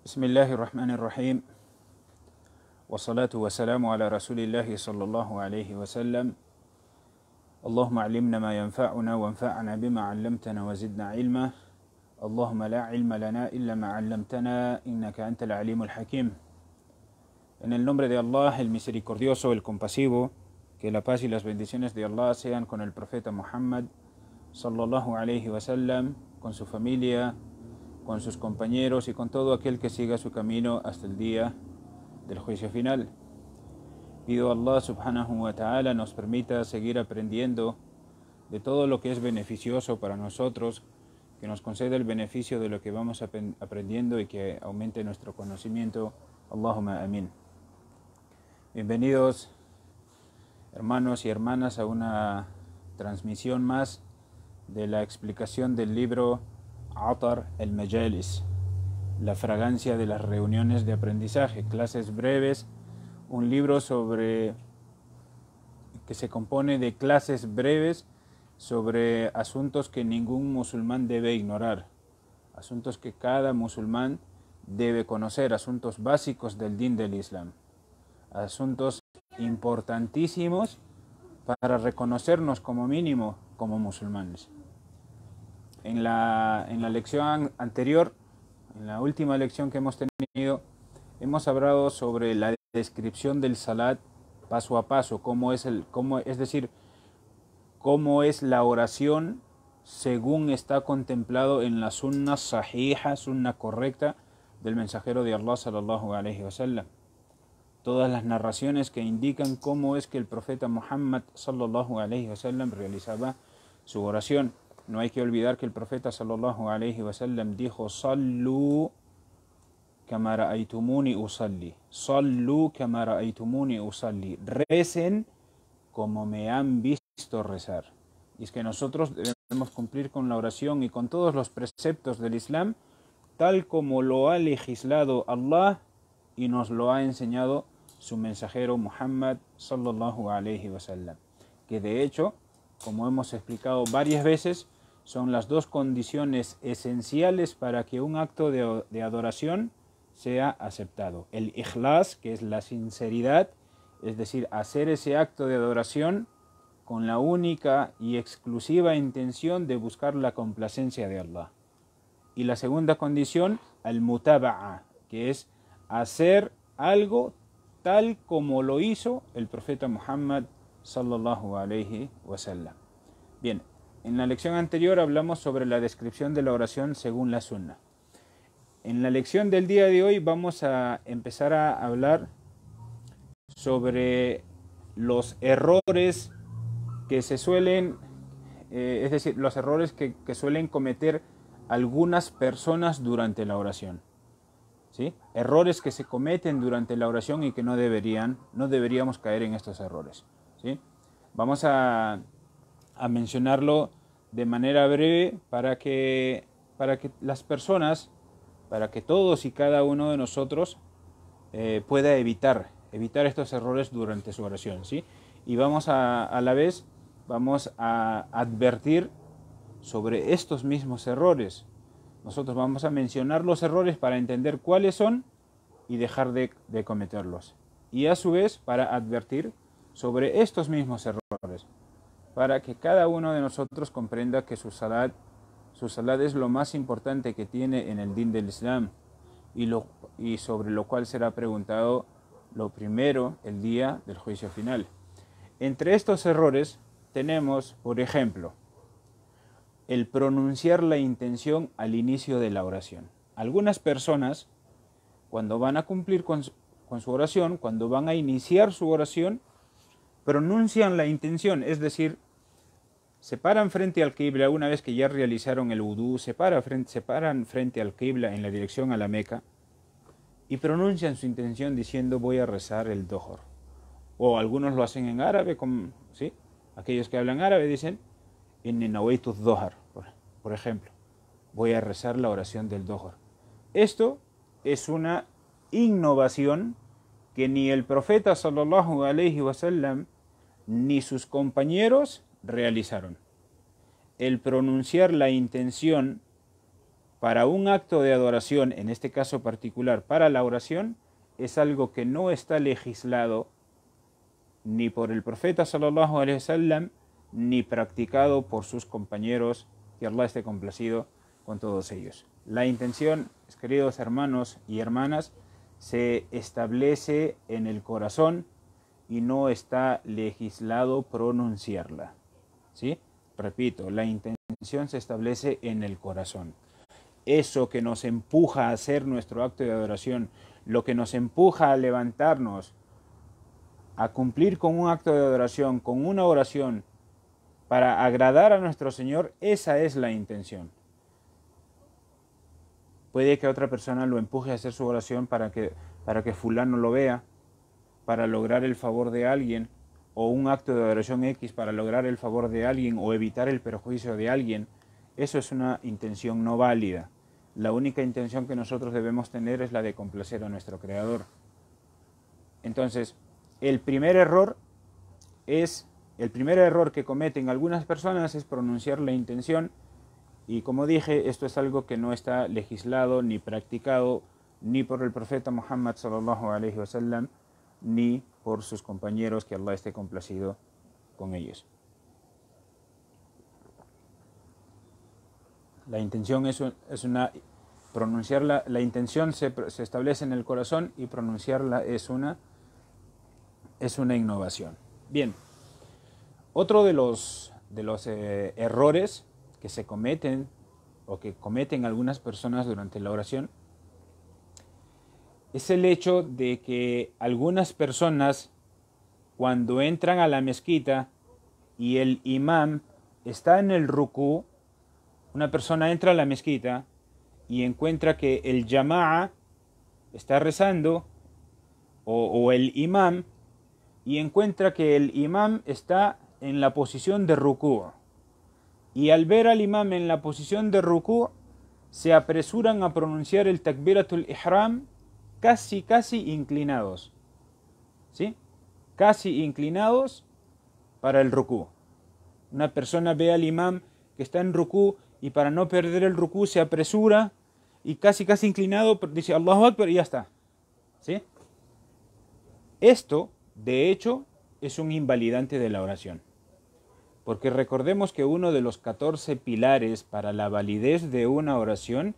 بسم الله الرحمن الرحيم والصلاة والسلام على رسول الله صلى الله عليه وسلم اللهم علمنا ما ينفعنا وانفعنا بما علمتنا وزدنا علما اللهم لا علم لنا إلا ما علمتنا إنك أنت العليم الحكيم إن el nombre de Allah, el misericordioso, el compasivo, que la paz y las bendiciones de Allah sean con el profeta Muhammad, sallallahu alayhi wa sallam, con su familia, con sus compañeros y con todo aquel que siga su camino hasta el día del juicio final. Pido a Allah subhanahu wa ta'ala nos permita seguir aprendiendo de todo lo que es beneficioso para nosotros, que nos conceda el beneficio de lo que vamos aprendiendo y que aumente nuestro conocimiento. Allahumma amin. Bienvenidos hermanos y hermanas a una transmisión más de la explicación del libro Atar el Mejelis, la fragancia de las reuniones de aprendizaje, clases breves, un libro sobre que se compone de clases breves sobre asuntos que ningún musulmán debe ignorar, asuntos que cada musulmán debe conocer, asuntos básicos del din del Islam, asuntos importantísimos para reconocernos como mínimo como musulmanes en la, en la lección anterior, en la última lección que hemos tenido, hemos hablado sobre la descripción del salat paso a paso, cómo es, el, cómo, es decir, cómo es la oración según está contemplado en la sunna sahiha, sunna correcta del mensajero de Allah sallallahu wa sallam. Todas las narraciones que indican cómo es que el profeta Muhammad sallallahu wa sallam realizaba su oración. No hay que olvidar que el profeta sallallahu alaihi sallam, dijo, Sallu kamara aitumuni usalli. Sallu kamara aitumuni usalli. Recen como me han visto rezar. Y es que nosotros debemos cumplir con la oración y con todos los preceptos del Islam, tal como lo ha legislado Allah y nos lo ha enseñado su mensajero Muhammad sallallahu alaihi sallam. Que de hecho, como hemos explicado varias veces, son las dos condiciones esenciales para que un acto de, adoración sea aceptado. El ikhlas, que es la sinceridad, es decir, hacer ese acto de adoración con la única y exclusiva intención de buscar la complacencia de Allah. Y la segunda condición, al mutaba'a, que es hacer algo tal como lo hizo el profeta Muhammad sallallahu alayhi sallam. Bien, en la lección anterior hablamos sobre la descripción de la oración según la sunna. En la lección del día de hoy vamos a empezar a hablar sobre los errores que se suelen, eh, es decir, los errores que, que, suelen cometer algunas personas durante la oración. ¿sí? Errores que se cometen durante la oración y que no deberían, no deberíamos caer en estos errores. ¿sí? Vamos a a mencionarlo de manera breve para que, para que las personas, para que todos y cada uno de nosotros eh, pueda evitar, evitar estos errores durante su oración. ¿sí? Y vamos a, a la vez, vamos a advertir sobre estos mismos errores. Nosotros vamos a mencionar los errores para entender cuáles son y dejar de cometerlos. Y a su vez para advertir sobre estos mismos errores para que cada uno de nosotros comprenda que su salat, su es lo más importante que tiene en el din del Islam y, sobre lo cual será preguntado lo primero el día del juicio final. Entre estos errores tenemos, por ejemplo, el pronunciar la intención al inicio de la oración. Algunas personas, cuando van a cumplir con su oración, cuando van a iniciar su oración, pronuncian la intención, es decir, se paran frente al Qibla, una vez que ya realizaron el udú se, frente, se paran frente al Qibla en la dirección a la Meca y pronuncian su intención diciendo voy a rezar el Dohor. O algunos lo hacen en árabe, como ¿sí? aquellos que hablan árabe dicen en Dohar, por ejemplo, voy a rezar la oración del Dohor. Esto es una innovación que ni el profeta sallallahu alaihi wasallam ni sus compañeros realizaron. El pronunciar la intención para un acto de adoración, en este caso particular para la oración, es algo que no está legislado ni por el profeta ni practicado por sus compañeros, que Allah esté complacido con todos ellos. La intención, queridos hermanos y hermanas, se establece en el corazón y no está legislado pronunciarla. Repito, la intención se establece en el corazón. Eso que nos empuja a hacer nuestro acto de adoración, lo que nos empuja a levantarnos, a cumplir con un acto de adoración, con una oración, para agradar a nuestro Señor, esa es la intención. Puede que otra persona lo empuje a hacer su oración para que, para que fulano lo vea, para lograr el favor de alguien, o un acto de adoración X para lograr el favor de alguien o evitar el perjuicio de alguien, eso es una intención no válida. La única intención que nosotros debemos tener es la de complacer a nuestro Creador. Entonces, el primer error es, el primer error que cometen algunas personas es pronunciar la intención y como dije, esto es algo que no está legislado ni practicado ni por el profeta Muhammad sallallahu alaihi wasallam ni por sus compañeros, que Allah esté complacido con ellos. La intención es, una pronunciarla. la, intención se, establece en el corazón y pronunciarla es una es una innovación. Bien, otro de los, de los eh, errores que se cometen o que cometen algunas personas durante la oración es el hecho de que algunas personas cuando entran a la mezquita y el imán está en el ruku, una persona entra a la mezquita y encuentra que el jama'a está rezando o, el imán y encuentra que el imán está en la posición de ruku. Y al ver al imán en la posición de ruku, se apresuran a pronunciar el takbiratul ihram casi, casi inclinados. ¿Sí? Casi inclinados para el rucú. Una persona ve al imam que está en rucú y para no perder el rucú se apresura y casi, casi inclinado dice Allahu Akbar y ya está. ¿Sí? Esto, de hecho, es un invalidante de la oración. Porque recordemos que uno de los 14 pilares para la validez de una oración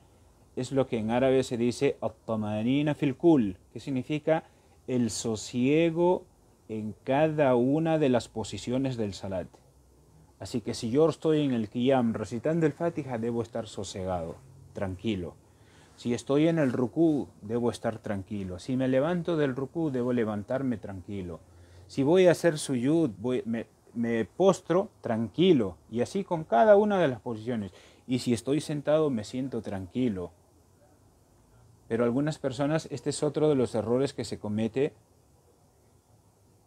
es lo que en árabe se dice que significa el sosiego en cada una de las posiciones del salat. Así que si yo estoy en el qiyam recitando el Fatiha, debo estar sosegado, tranquilo. Si estoy en el Ruku, debo estar tranquilo. Si me levanto del Ruku, debo levantarme tranquilo. Si voy a hacer suyud, me postro tranquilo. Y así con cada una de las posiciones. Y si estoy sentado, me siento tranquilo. Pero algunas personas, este es otro de los errores que se comete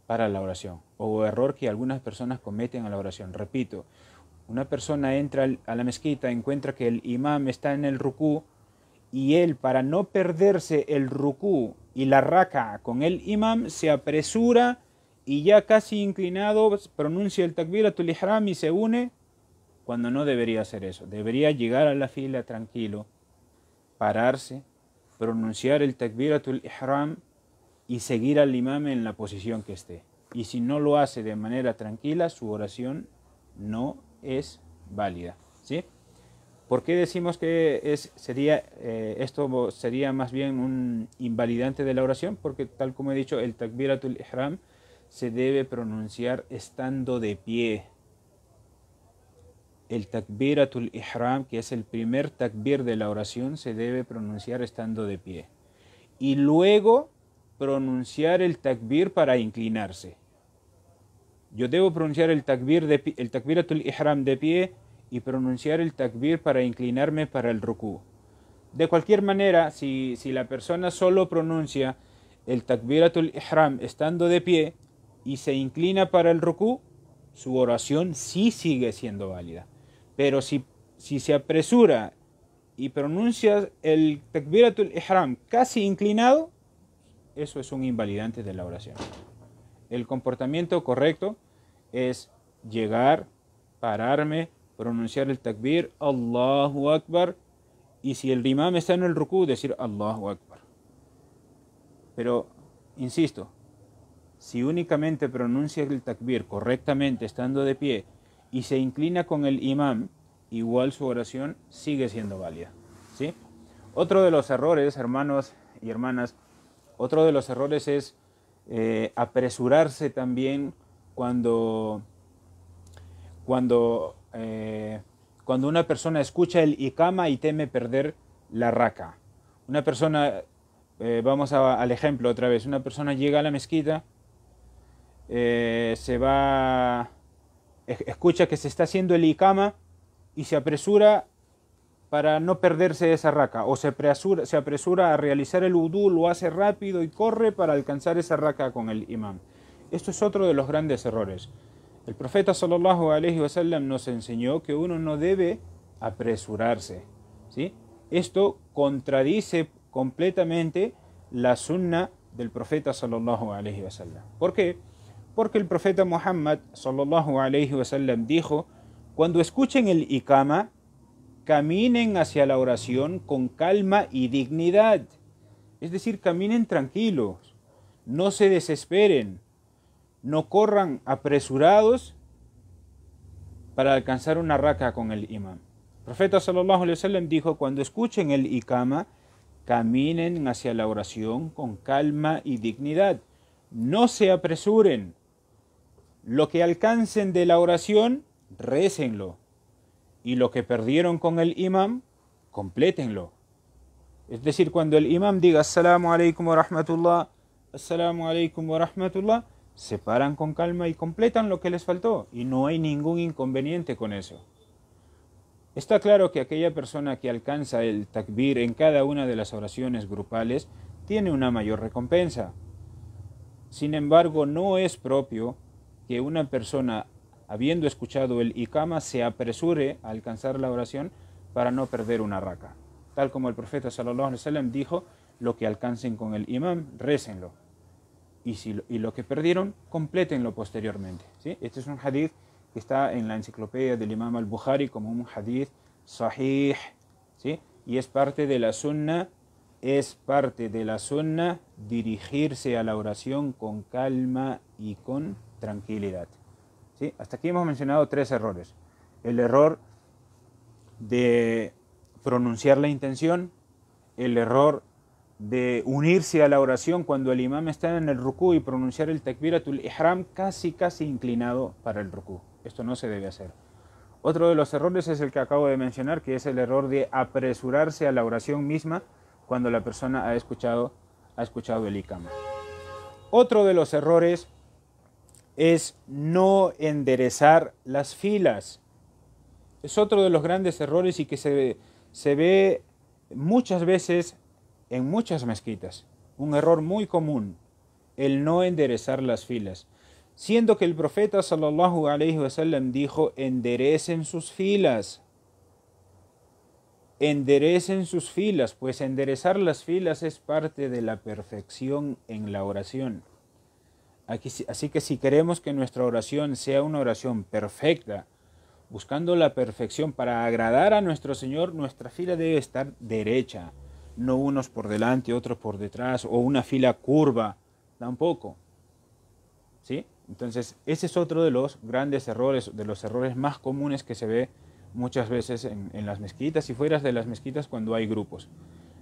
para la oración, o error que algunas personas cometen a la oración. Repito, una persona entra a la mezquita, encuentra que el imam está en el ruku y él, para no perderse el ruku y la raca con el imam, se apresura y ya casi inclinado pronuncia el takbiratul ihram y se une, cuando no debería hacer eso. Debería llegar a la fila tranquilo, pararse, pronunciar el takbiratul ihram y seguir al imam en la posición que esté. Y si no lo hace de manera tranquila, su oración no es válida. ¿sí? ¿Por qué decimos que es, sería, eh, esto sería más bien un invalidante de la oración? Porque tal como he dicho, el takbiratul ihram se debe pronunciar estando de pie. El takbiratul ihram, que es el primer takbir de la oración, se debe pronunciar estando de pie. Y luego pronunciar el takbir para inclinarse. Yo debo pronunciar el takbir de el takbiratul ihram de pie y pronunciar el takbir para inclinarme para el ruku. De cualquier manera, si, la persona solo pronuncia el takbiratul ihram estando de pie y se inclina para el ruku, su oración sí sigue siendo válida. Pero si, se apresura y pronuncia el takbiratul ihram casi inclinado, eso es un invalidante de la oración. El comportamiento correcto es llegar, pararme, pronunciar el takbir, Allahu Akbar, y si el imam está en el ruku, decir Allahu Akbar. Pero, insisto, si únicamente pronuncia el takbir correctamente estando de pie y se inclina con el imán, igual su oración sigue siendo válida. ¿sí? Otro de los errores, hermanos y hermanas, otro de los errores es eh, apresurarse también cuando, cuando, eh, cuando una persona escucha el ikama y teme perder la raca. Una persona, eh, vamos al ejemplo otra vez, una persona llega a la mezquita, se va escucha que se está haciendo el ikama y se apresura para no perderse esa raca, o se apresura, a realizar el udú, lo hace rápido y corre para alcanzar esa raca con el imán. Esto es otro de los grandes errores. El profeta sallallahu alaihi wasallam nos enseñó que uno no debe apresurarse, ¿sí? Esto contradice completamente la sunna del profeta sallallahu alaihi wasallam. ¿Por qué? Porque el profeta Muhammad sallallahu alayhi wasallam dijo, cuando escuchen el ikama, caminen hacia la oración con calma y dignidad. Es decir, caminen tranquilos, no se desesperen, no corran apresurados para alcanzar una raca con el imam. El profeta sallallahu alaihi wasallam dijo, cuando escuchen el ikama, caminen hacia la oración con calma y dignidad, no se apresuren. Lo que alcancen de la oración, récenlo. Y lo que perdieron con el imam, complétenlo. Es decir, cuando el imam diga Assalamu alaykum wa rahmatullah, Assalamu alaykum wa rahmatullah, se paran con calma y completan lo que les faltó. Y no hay ningún inconveniente con eso. Está claro que aquella persona que alcanza el takbir en cada una de las oraciones grupales tiene una mayor recompensa. Sin embargo, no es propio que una persona, habiendo escuchado el ikama, se apresure a alcanzar la oración para no perder una raca Tal como el profeta sallallahu alaihi wasallam dijo, lo que alcancen con el imam, récenlo. Y, si, lo que perdieron, complétenlo posteriormente. ¿sí? Este es un hadith que está en la enciclopedia del imam al-Bukhari como un hadith sahih. Y es parte de la sunna, es parte de la sunna dirigirse a la oración con calma y con tranquilidad. ¿Sí? Hasta aquí hemos mencionado tres errores. El error de pronunciar la intención, el error de unirse a la oración cuando el imam está en el ruku y pronunciar el takbiratul ihram casi casi inclinado para el ruku. Esto no se debe hacer. Otro de los errores es el que acabo de mencionar, que es el error de apresurarse a la oración misma cuando la persona ha escuchado, ha escuchado el ikam Otro de los errores es no enderezar las filas. Es otro de los grandes errores y que se, ve muchas veces en muchas mezquitas. Un error muy común, el no enderezar las filas. Siendo que el profeta sallallahu alaihi wasallam dijo, enderecen sus filas. Enderecen sus filas, pues enderezar las filas es parte de la perfección en la oración así que si queremos que nuestra oración sea una oración perfecta, buscando la perfección para agradar a nuestro Señor, nuestra fila debe estar derecha, no unos por delante, otros por detrás, o una fila curva, tampoco. ¿Sí? Entonces, ese es otro de los grandes errores, de los errores más comunes que se ve muchas veces en, las mezquitas y fuera de las mezquitas cuando hay grupos.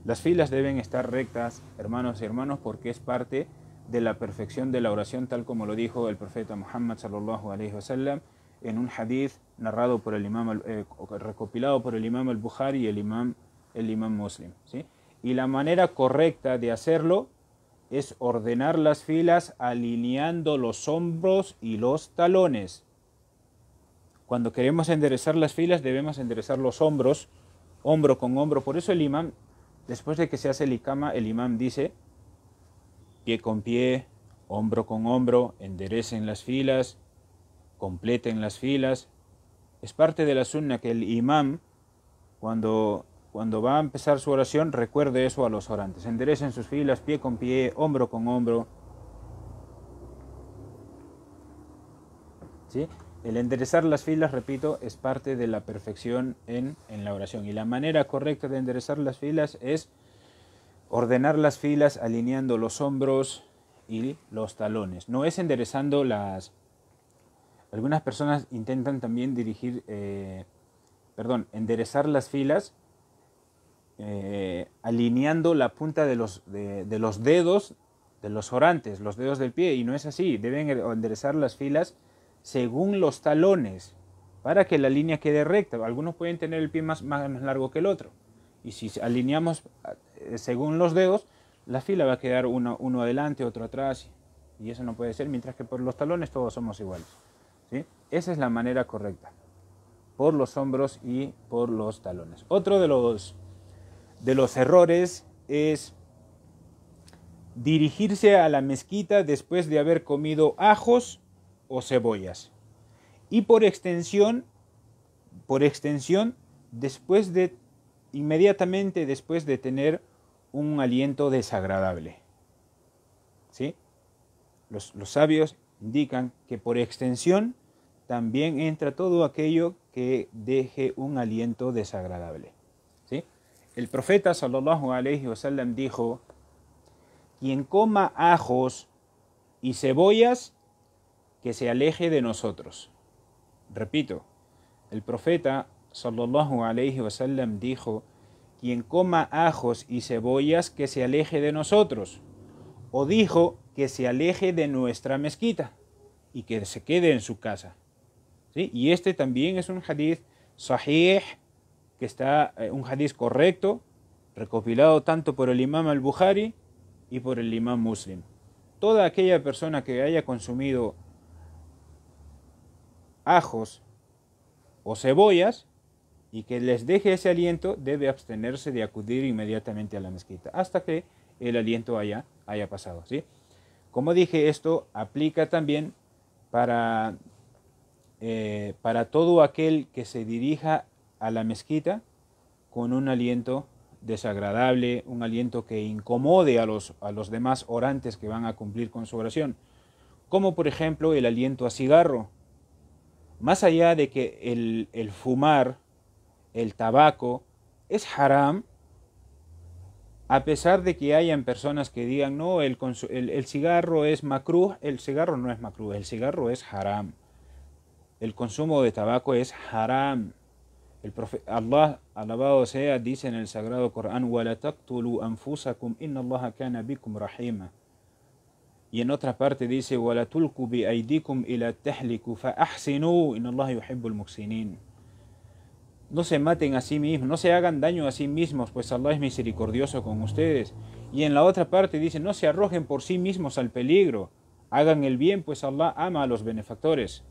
Las filas deben estar rectas, hermanos y hermanos, porque es parte de la perfección de la oración, tal como lo dijo el profeta Muhammad sallallahu alaihi wasallam en un hadith narrado por el imam, eh, recopilado por el imam al-Bukhari y el imam, el imam Muslim. Y la manera correcta de hacerlo es ordenar las filas alineando los hombros y los talones. Cuando queremos enderezar las filas debemos enderezar los hombros, hombro con hombro. Por eso el imam, después de que se hace el ikama, el imam dice, pie con pie, hombro con hombro, enderecen las filas, completen las filas. Es parte de la sunna que el imam, cuando, cuando va a empezar su oración, recuerde eso a los orantes. Enderecen sus filas, pie con pie, hombro con hombro. El enderezar las filas, repito, es parte de la perfección en la oración. Y la manera correcta de enderezar las filas es Ordenar las filas alineando los hombros y los talones. No es enderezando las... Algunas personas intentan también dirigir, eh, perdón, enderezar las filas eh, alineando la punta de los, de, los dedos de los orantes, los dedos del pie, y no es así. Deben enderezar las filas según los talones para que la línea quede recta. Algunos pueden tener el pie más, más largo que el otro. Y si alineamos eh, según los dedos, la fila va a quedar uno, uno adelante, otro atrás. Y eso no puede ser, mientras que por los talones todos somos iguales. ¿sí? Esa es la manera correcta. Por los hombros y por los talones. Otro de los, de los errores es dirigirse a la mezquita después de haber comido ajos o cebollas. Y por extensión, por extensión, después de inmediatamente después de tener un aliento desagradable. ¿Sí? Los, sabios indican que por extensión también entra todo aquello que deje un aliento desagradable. ¿Sí? El profeta sallallahu wa sallam, dijo, quien coma ajos y cebollas, que se aleje de nosotros. Repito, el profeta sallallahu alaihi wasallam dijo, quien coma ajos y cebollas que se aleje de nosotros, o dijo que se aleje de nuestra mezquita y que se quede en su casa. ¿Sí? Y este también es un hadiz sahih, que está eh, un hadiz correcto, recopilado tanto por el imam al-Bukhari y por el imam muslim. Toda aquella persona que haya consumido ajos o cebollas, y que les deje ese aliento debe abstenerse de acudir inmediatamente a la mezquita hasta que el aliento haya, haya pasado. ¿sí? Como dije, esto aplica también para, eh, para todo aquel que se dirija a la mezquita con un aliento desagradable, un aliento que incomode a los, a los demás orantes que van a cumplir con su oración, como por ejemplo el aliento a cigarro. Más allá de que el, el fumar el tabaco, es haram, a pesar de que hayan personas que digan, no, el, cigarro es macruz, el cigarro no es macruz, el cigarro es haram. El consumo de tabaco es haram. El Allah, alabado sea, dice en el Sagrado Corán, anfusakum inna Allah kana bikum Y en otra parte dice, no se maten a sí mismos, no se hagan daño a sí mismos, pues Allah es misericordioso con ustedes. Y en la otra parte dice, no se arrojen por sí mismos al peligro, hagan el bien, pues Allah ama a los benefactores.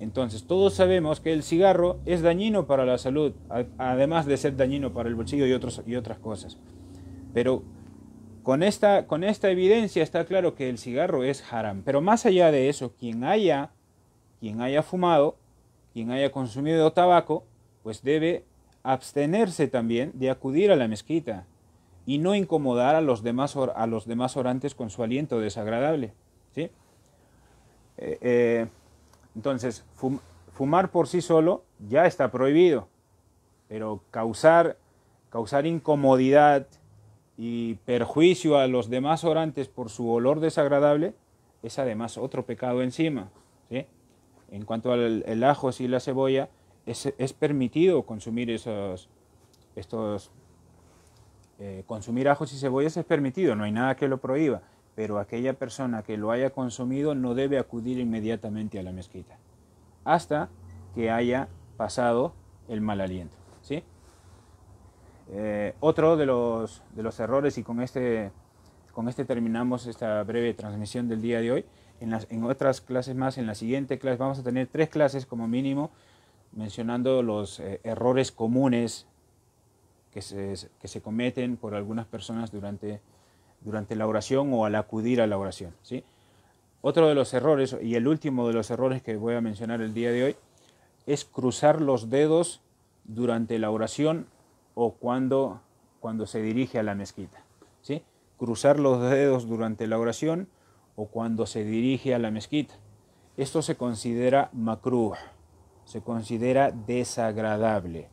Entonces, todos sabemos que el cigarro es dañino para la salud, además de ser dañino para el bolsillo y, y otras cosas. Pero con esta, con esta evidencia está claro que el cigarro es haram. Pero más allá de eso, quien haya, quien haya fumado, quien haya consumido tabaco, pues debe abstenerse también de acudir a la mezquita y no incomodar a los demás, a los demás orantes con su aliento desagradable. ¿sí? Eh, eh, entonces, fumar por sí solo ya está prohibido, pero causar, causar incomodidad y perjuicio a los demás orantes por su olor desagradable es además otro pecado encima. En cuanto al ajo y la cebolla, es, permitido consumir esos, estos, eh, consumir ajos y cebollas es permitido, no hay nada que lo prohíba, pero aquella persona que lo haya consumido no debe acudir inmediatamente a la mezquita, hasta que haya pasado el mal aliento. ¿sí? Eh, otro de los, errores, y este, con este, terminamos esta breve transmisión del día de hoy, en, las, en otras clases más, en la siguiente clase vamos a tener tres clases como mínimo mencionando los eh, errores comunes que se, cometen por algunas personas durante, durante la oración o al acudir a la oración. ¿sí? Otro de los errores, y el último de los errores que voy a mencionar el día de hoy, es cruzar los dedos durante la oración o cuando, cuando se dirige a la mezquita. ¿sí? Cruzar los dedos durante la oración o cuando se dirige a la mezquita. Esto se considera makruh se considera desagradable.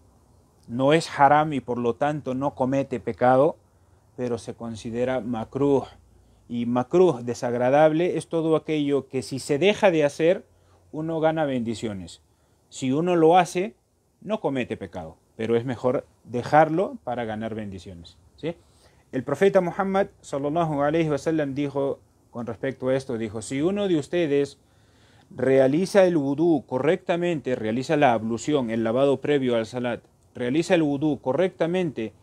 No es haram y por lo tanto no comete pecado, pero se considera makruh. Y makruh, desagradable, es todo aquello que si se deja de hacer, uno gana bendiciones. Si uno lo hace, no comete pecado, pero es mejor dejarlo para ganar bendiciones. El profeta Muhammad sallallahu alaihi sallam, dijo con respecto a esto, dijo, si uno de ustedes realiza el vudú correctamente, realiza la ablución, el lavado previo al salat, realiza el vudú correctamente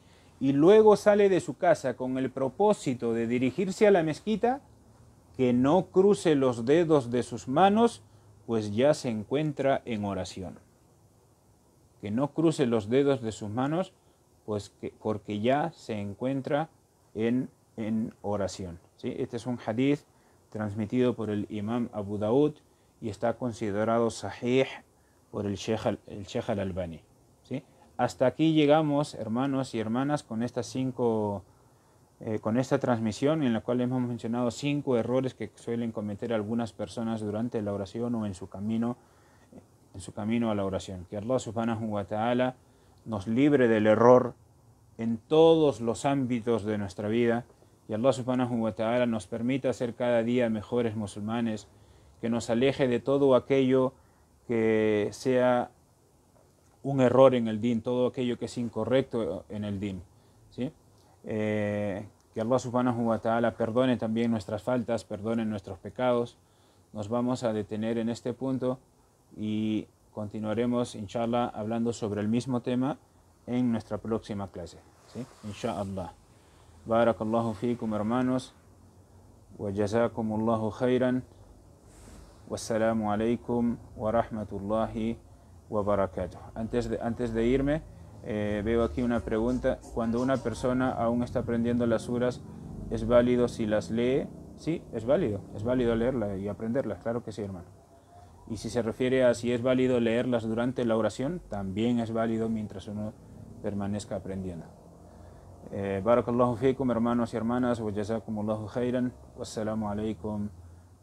y luego sale de su casa con el propósito de dirigirse a la mezquita, que no cruce los dedos de sus manos, pues ya se encuentra en oración. Que no cruce los dedos de sus manos, pues porque ya se encuentra en, oración. Este es un hadith transmitido por el imam Abu Daud y está considerado sahih por el Sheikh, el al Albani. ¿sí? Hasta aquí llegamos, hermanos y hermanas, con estas cinco... Eh, con esta transmisión en la cual hemos mencionado cinco errores que suelen cometer algunas personas durante la oración o en su camino en su camino a la oración. Que Allah subhanahu wa ta'ala nos libre del error en todos los ámbitos de nuestra vida y Allah subhanahu wa ta'ala nos permita ser cada día mejores musulmanes que nos aleje de todo aquello que sea un error en el din, todo aquello que es incorrecto en el din. ¿sí? Eh, que Allah subhanahu wa ta'ala perdone también nuestras faltas, perdone nuestros pecados. Nos vamos a detener en este punto y continuaremos, inshallah, hablando sobre el mismo tema en nuestra próxima clase. ¿sí? Inshallah. Barakallahu hermanos. والسلام عليكم wa rahmatullahi wa antes de, antes de irme eh, veo aquí una pregunta cuando una persona aún está aprendiendo las suras ¿es válido si las lee? sí, es válido es válido leerlas y aprenderlas, claro que sí hermano y si se refiere a si es válido leerlas durante la oración también es válido mientras uno permanezca aprendiendo Eh, barakallahu hermanos y hermanas, wa jazakumullahu khairan, wassalamu alaikum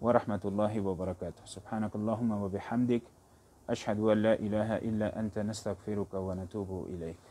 ورحمة الله وبركاته سبحانك اللهم وبحمدك أشهد أن لا إله إلا أنت نستغفرك ونتوب إليك